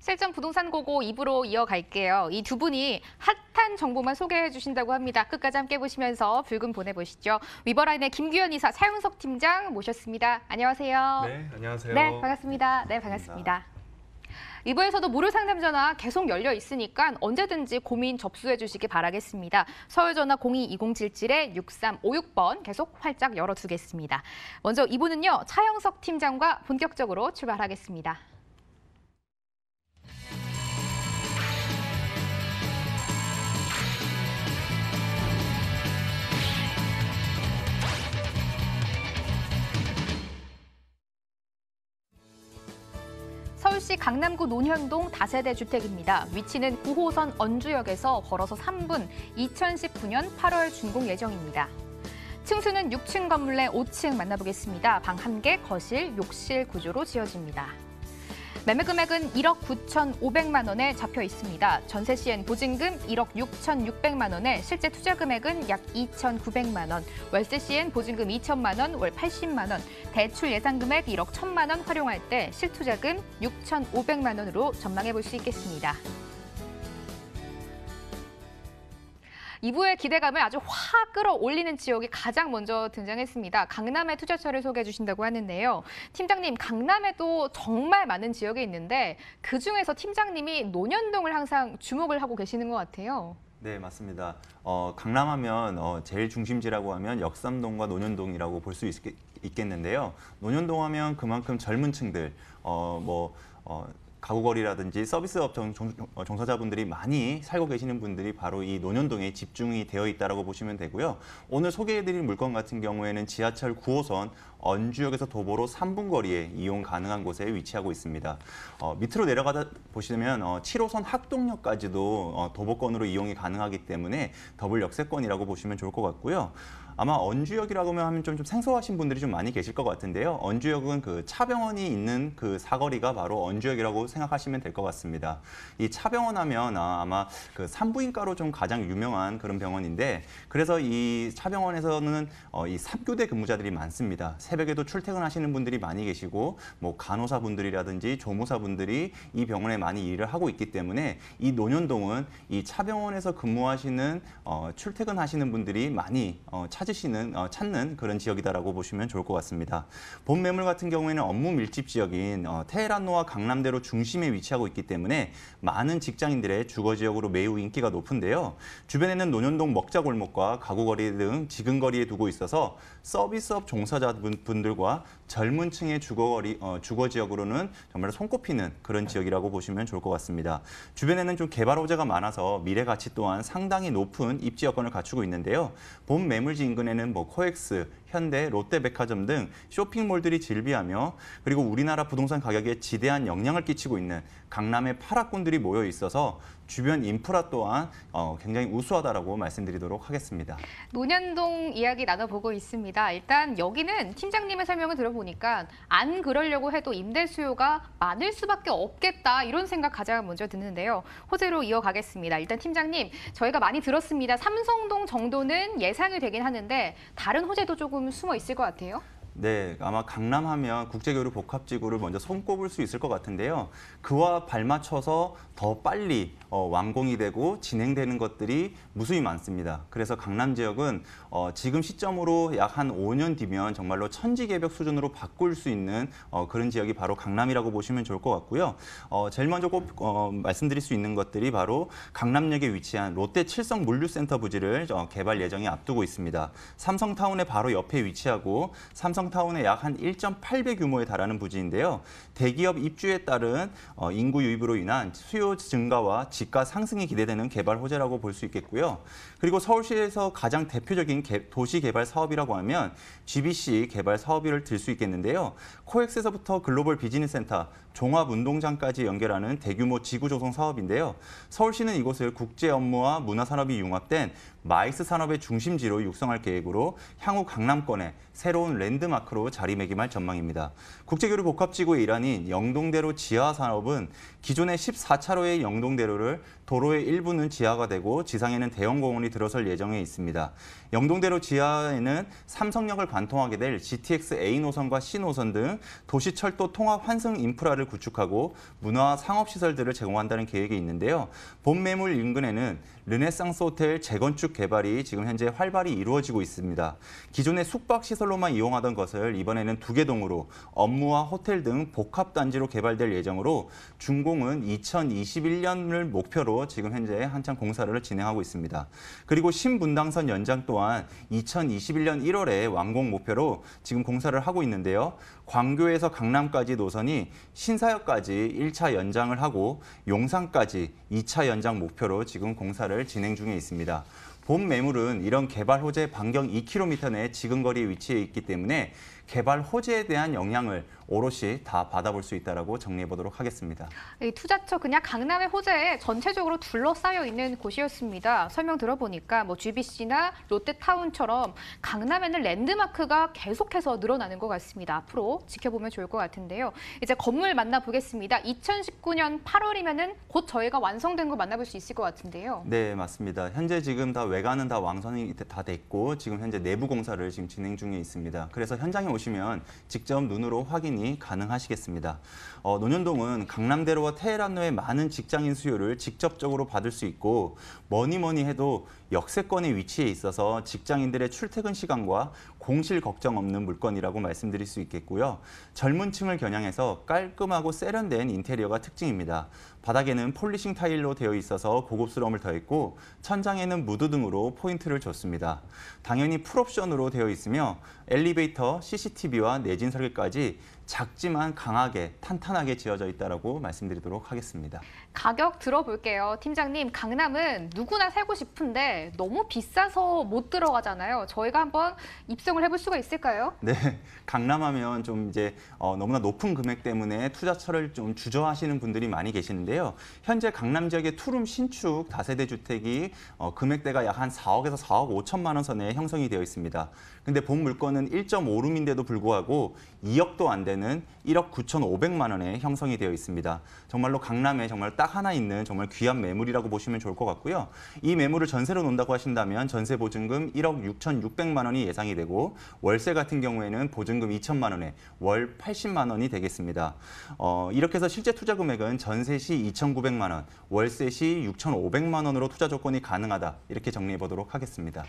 실전 부동산 고고 2부로 이어갈게요. 이 두 분이 핫한 정보만 소개해 주신다고 합니다. 끝까지 함께 보시면서 붉은 보내보시죠. 위버라인의 김규현 이사, 차윤석 팀장 모셨습니다. 안녕하세요. 네, 안녕하세요. 네, 반갑습니다. 네, 반갑습니다. 이부에서도 무료 상담 전화 계속 열려 있으니까 언제든지 고민 접수해 주시기 바라겠습니다. 서울 전화 0 2 2 0 7 6 3 5 6번 계속 활짝 열어두겠습니다. 먼저 이부는요 차영석 팀장과 본격적으로 출발하겠습니다. 서울시 강남구 논현동 다세대 주택입니다. 위치는 9호선 언주역에서 걸어서 3분, 2019년 8월 준공 예정입니다. 층수는 6층 건물 내 5층 만나보겠습니다. 방 1개, 거실, 욕실 구조로 지어집니다. 매매 금액은 1억 9,500만 원에 잡혀 있습니다. 전세 시엔 보증금 1억 6,600만 원에 실제 투자 금액은 약 2,900만 원, 월세 시엔 보증금 2천만 원, 월 80만 원, 대출 예상 금액 1억 1천만 원 활용할 때 실투자금 6,500만 원으로 전망해 볼 수 있겠습니다. 2부의 기대감을 아주 확 끌어올리는 지역이 가장 먼저 등장했습니다. 강남의 투자처를 소개해 주신다고 하는데요. 팀장님, 강남에도 정말 많은 지역이 있는데 그중에서 팀장님이 논현동을 항상 주목을 하고 계시는 것 같아요. 네, 맞습니다. 어, 강남하면 어, 제일 중심지라고 하면 역삼동과 논현동이라고 볼 수 있겠는데요. 논현동 하면 그만큼 젊은 층들, 어, 뭐 어, 가구거리라든지 서비스업 정, 정, 어, 종사자분들이 많이 살고 계시는 분들이 바로 이 논현동에 집중이 되어 있다고 보시면 되고요. 오늘 소개해드릴 물건 같은 경우에는 지하철 9호선 언주역에서 도보로 3분 거리에 이용 가능한 곳에 위치하고 있습니다. 어, 밑으로 내려가다 보시면 어, 7호선 학동역까지도 어, 도보권으로 이용이 가능하기 때문에 더블 역세권이라고 보시면 좋을 것 같고요. 아마 언주역이라고 하면 좀, 좀 생소하신 분들이 좀 많이 계실 것 같은데요. 언주역은 그 차병원이 있는 그 사거리가 바로 언주역이라고 생각하시면 될 것 같습니다. 이 차병원 하면 아, 아마 그 산부인과로 좀 가장 유명한 그런 병원인데 그래서 이 차병원에서는 어, 이삽교대 근무자들이 많습니다. 새벽에도 출퇴근하시는 분들이 많이 계시고 뭐 간호사분들이라든지 조무사분들이 이 병원에 많이 일을 하고 있기 때문에 이 논현동은 이 차병원에서 근무하시는 어, 출퇴근하시는 분들이 많이 어, 차지 찾으시는 어, 찾는 그런 지역이다라고 보시면 좋을 것 같습니다. 본 매물 같은 경우에는 업무 밀집 지역인 어, 테헤란로와 강남대로 중심에 위치하고 있기 때문에 많은 직장인들의 주거 지역으로 매우 인기가 높은데요. 주변에는 논현동 먹자 골목과 가구거리 등 지근 거리에 두고 있어서 서비스업 종사자분들과 젊은 층의 주거거리 어, 주거 지역으로는 정말 손꼽히는 그런 지역이라고 보시면 좋을 것 같습니다. 주변에는 좀 개발 호재가 많아서 미래 가치 또한 상당히 높은 입지 여건을 갖추고 있는데요. 본 매물지 인근에는 뭐 코엑스, 현대, 롯데백화점 등 쇼핑몰들이 질비하며 그리고 우리나라 부동산 가격에 지대한 영향을 끼치고 있는 강남의 파라군들이 모여 있어서 주변 인프라 또한 어, 굉장히 우수하다라고 말씀드리도록 하겠습니다. 논현동 이야기 나눠보고 있습니다. 일단 여기는 팀장님의 설명을 들어보니까 안 그러려고 해도 임대 수요가 많을 수밖에 없겠다 이런 생각 가장 먼저 드는데요. 호재로 이어가겠습니다. 일단 팀장님 저희가 많이 들었습니다. 삼성동 정도는 예상이 되긴 하는데 다른 호재도 조금 조금 숨어 있을 것 같아요? 네, 아마 강남하면 국제교류 복합지구를 먼저 손꼽을 수 있을 것 같은데요. 그와 발맞춰서 더 빨리 어, 완공이 되고 진행되는 것들이 무수히 많습니다. 그래서 강남 지역은 어, 지금 시점으로 약 한 5년 뒤면 정말로 천지개벽 수준으로 바꿀 수 있는 어, 그런 지역이 바로 강남이라고 보시면 좋을 것 같고요. 어, 제일 먼저 꼭 어, 말씀드릴 수 있는 것들이 바로 강남역에 위치한 롯데 칠성 물류센터 부지를 어, 개발 예정에 앞두고 있습니다. 삼성타운의 바로 옆에 위치하고 삼성 삼성타운의 약 한 1.8배 규모에 달하는 부지인데요. 대기업 입주에 따른 어, 인구 유입으로 인한 수요 증가와 집가 상승이 기대되는 개발 호재라고 볼 수 있겠고요. 그리고 서울시에서 가장 대표적인 도시 개발 사업이라고 하면 GBC 개발 사업을 들 수 있겠는데요. 코엑스에서부터 글로벌 비즈니스 센터, 종합운동장까지 연결하는 대규모 지구 조성 사업인데요. 서울시는 이곳을 국제 업무와 문화산업이 융합된 마이스 산업의 중심지로 육성할 계획으로 향후 강남권에 새로운 랜드마크로 자리매김할 전망입니다. 국제교류 복합지구의 일환인 영동대로 지하 산업은 기존의 14차로의 영동대로를 도로의 일부는 지하가 되고 지상에는 대형 공원이 들어설 예정에 있습니다. 영동대로 지하에는 삼성역을 관통하게 될 GTX A 노선과 C 노선 등 도시철도 통합 환승 인프라를 구축하고 문화 상업시설들을 제공한다는 계획이 있는데요. 본 매물 인근에는 르네상스 호텔 재건축 신축 개발이 지금 현재 활발히 이루어지고 있습니다. 기존의 숙박 시설로만 이용하던 것을 이번에는 두개 동으로 업무와 호텔 등 복합 단지로 개발될 예정으로 준공은 2021년을 목표로 지금 현재 한창 공사를 진행하고 있습니다. 그리고 신분당선 연장 또한 2021년 1월에 완공 목표로 지금 공사를 하고 있는데요. 광교에서 강남까지 노선이 신사역까지 1차 연장을 하고 용산까지 2차 연장 목표로 지금 공사를 진행 중에 있습니다. 본 매물은 이런 개발 호재 반경 2km 내 지근거리에 위치해 있기 때문에 개발 호재에 대한 영향을 오롯이 다 받아볼 수 있다고 정리해 보도록 하겠습니다. 투자처 그냥 강남의 호재에 전체적으로 둘러싸여 있는 곳이었습니다. 설명 들어보니까 뭐 GBC나 롯데타운처럼 강남에는 랜드마크가 계속해서 늘어나는 것 같습니다. 앞으로 지켜보면 좋을 것 같은데요. 이제 건물 만나보겠습니다. 2019년 8월이면 곧 저희가 완성된 거 만나볼 수 있을 것 같은데요. 네, 맞습니다. 현재 지금 다 외관은 다왕성이다 됐고 지금 현재 내부 공사를 지금 진행 중에 있습니다. 그래서 현장에 오시 오시면 직접 눈으로 확인이 가능하시겠습니다. 어, 논현동은 강남대로와 테헤란로의 많은 직장인 수요를 직접적으로 받을 수 있고 뭐니 뭐니 해도 역세권의 위치에 있어서 직장인들의 출퇴근 시간과 공실 걱정 없는 물건이라고 말씀드릴 수 있겠고요. 젊은 층을 겨냥해서 깔끔하고 세련된 인테리어가 특징입니다. 바닥에는 폴리싱 타일로 되어 있어서 고급스러움을 더했고 천장에는 무드 등으로 포인트를 줬습니다. 당연히 풀옵션으로 되어 있으며 엘리베이터, CCTV와 내진 설계까지 작지만 강하게 탄탄하게 지어져 있다고 말씀드리도록 하겠습니다. 가격 들어볼게요. 팀장님, 강남은 누구나 살고 싶은데 너무 비싸서 못 들어가잖아요. 저희가 한번 입성을 해볼 수가 있을까요? 네, 강남하면 좀 이제 어, 너무나 높은 금액 때문에 투자처를 좀 주저하시는 분들이 많이 계시는데요. 현재 강남 지역의 투룸 신축 다세대 주택이 어, 금액대가 약 한 4억에서 4억 5천만 원 선에 형성이 되어 있습니다. 근데 본 물건은 1.5룸인데도 불구하고 2억도 안 되는 가격대는 1억 9,500만 원에 형성이 되어 있습니다. 정말로 강남에 정말 딱 하나 있는 정말 귀한 매물이라고 보시면 좋을 것 같고요. 이 매물을 전세로 논다고 하신다면 전세 보증금 1억 6,600만 원이 예상이 되고 월세 같은 경우에는 보증금 2천만 원에 월 80만 원이 되겠습니다. 어, 이렇게 해서 실제 투자 금액은 전세 시 2,900만 원, 월세 시 6,500만 원으로 투자 조건이 가능하다. 이렇게 정리해 보도록 하겠습니다.